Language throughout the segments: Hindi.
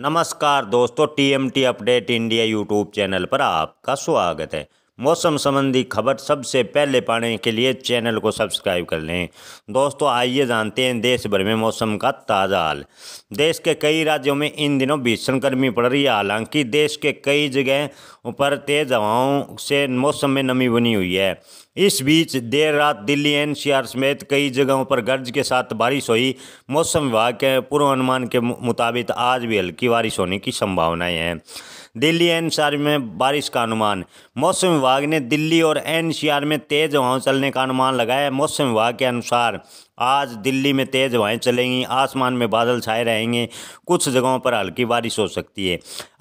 नमस्कार दोस्तों TMT update India YouTube channel पर आपका स्वागत है मौसम संबंधी खबर सबसे पहले पाने के लिए चैनल को सब्सक्राइब कर लें दोस्तों आइए जानते हैं देश भर में मौसम का ताज़ा हाल देश के कई राज्यों में इन दिनों भीषण गर्मी पड़ रही है हालांकि देश के कई जगह पर तेज़ हवाओं से मौसम में नमी बनी हुई है इस बीच देर रात दिल्ली एनसीआर समेत कई जगहों पर गर्ज के साथ बारिश हुई मौसम विभाग के पूर्वानुमान के मुताबिक आज भी हल्की बारिश होने की संभावनाएं हैं दिल्ली एनसीआर में बारिश का अनुमान मौसम विभाग ने दिल्ली और एनसीआर में तेज हवाओं चलने का अनुमान लगाया मौसम विभाग के अनुसार आज दिल्ली में तेज़ हवाएं चलेंगी आसमान में बादल छाए रहेंगे कुछ जगहों पर हल्की बारिश हो सकती है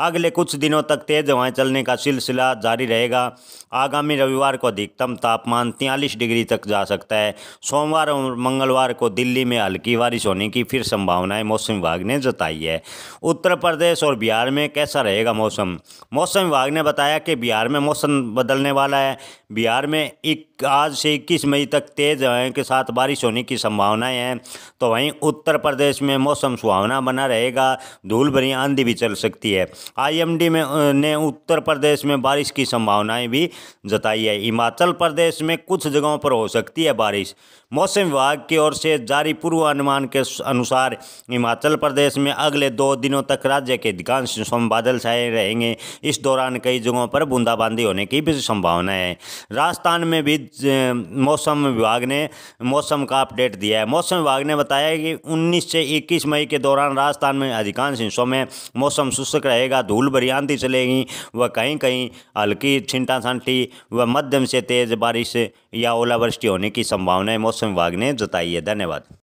अगले कुछ दिनों तक तेज़ हवाएं चलने का सिलसिला जारी रहेगा आगामी रविवार को अधिकतम तापमान तियालीस डिग्री तक जा सकता है सोमवार और मंगलवार को दिल्ली में हल्की बारिश होने की फिर संभावनाएं मौसम विभाग ने जताई है उत्तर प्रदेश और बिहार में कैसा रहेगा मौसम मौसम विभाग ने बताया कि बिहार में मौसम बदलने वाला है बिहार में एक आज से इक्कीस मई तक तेज़ हवाएं के साथ बारिश होने की संभावनाएं हैं तो वहीं उत्तर प्रदेश में मौसम सुहावना बना रहेगा धूल भरी आंधी भी चल सकती है आईएमडी में ने उत्तर प्रदेश में बारिश की संभावनाएं भी जताई है हिमाचल प्रदेश में कुछ जगहों पर हो सकती है बारिश मौसम विभाग की ओर से जारी पूर्वानुमान के अनुसार हिमाचल प्रदेश में अगले दो दिनों तक राज्य के अधिकांश हिस्सों बादल छाए रहेंगे इस दौरान कई जगहों पर बूंदाबांदी होने की भी संभावना है राजस्थान में भी मौसम विभाग ने मौसम का अपडेट दिया है मौसम विभाग ने बताया कि 19 से 21 मई के दौरान राजस्थान में अधिकांश हिस्सों में मौसम शुष्क रहेगा धूल भरी आंधी चलेगी व कहीं कहीं हल्की छिंटा छांटी व मध्यम से तेज़ बारिश या ओलावृष्टि होने की संभावना मौसम विभाग ने जताई है धन्यवाद